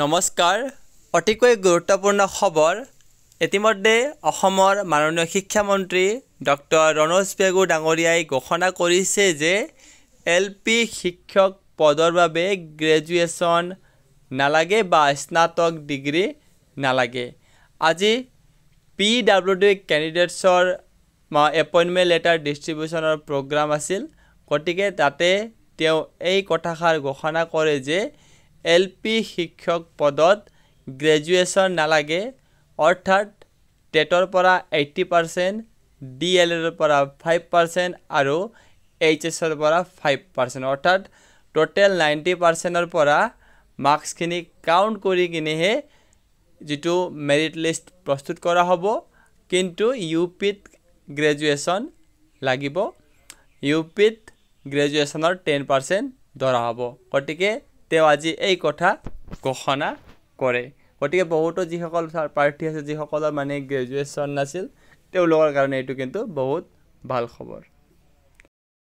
নমস্কাৰ অতিকৈ গুৰুত্বপূৰ্ণ খবৰ ইতিমধ্যে অসমৰ মাননীয় শিক্ষামন্ত্ৰী ডক্টৰ ৰণজ পেগু ডাঙৰীয়াই ঘোষণা কৰিছে যে এল পি শিক্ষক পদৰ বাবে গ্ৰেজুৱেশ্যন নালাগে বা স্নাতক ডিগ্ৰী নালাগে আজি পি ডাব্লিউ ডি কেণ্ডিডেটছৰ এপইণ্টমেণ্ট লেটাৰ ডিষ্ট্ৰিবিউশ্যনৰ প্ৰগ্ৰাম আছিল গতিকে তাতে তেওঁ এই কথাষাৰ ঘোষণা কৰে যে এল পি শিক্ষক পদত গ্ৰেজুৱেশ্যন নালাগে অৰ্থাৎ টেটৰ পৰা এইটি পাৰ্চেণ্ট ডি এল এডৰ পৰা ফাইভ পাৰ্চেণ্ট আৰু এইচ এছৰ পৰা ফাইভ পাৰ্চেণ্ট অৰ্থাৎ ট'টেল নাইণ্টি পাৰ্চেণ্টৰ পৰা মাৰ্কছখিনি কাউণ্ট কৰি কিনেহে যিটো মেৰিট লিষ্ট প্ৰস্তুত কৰা হ'ব কিন্তু ইউ পিত গ্ৰেজুৱেশ্যন লাগিব ইউ পিত গ্ৰেজুৱেশ্যনৰ টেন পাৰ্চেণ্ট ধৰা হ'ব গতিকে তেওঁ আজি এই কথা ঘোষণা কৰে গতিকে বহুতো যিসকল প্ৰাৰ্থী আছে যিসকলৰ মানে গ্ৰেজুৱেশ্যন নাছিল তেওঁলোকৰ কাৰণে এইটো কিন্তু বহুত ভাল খবৰ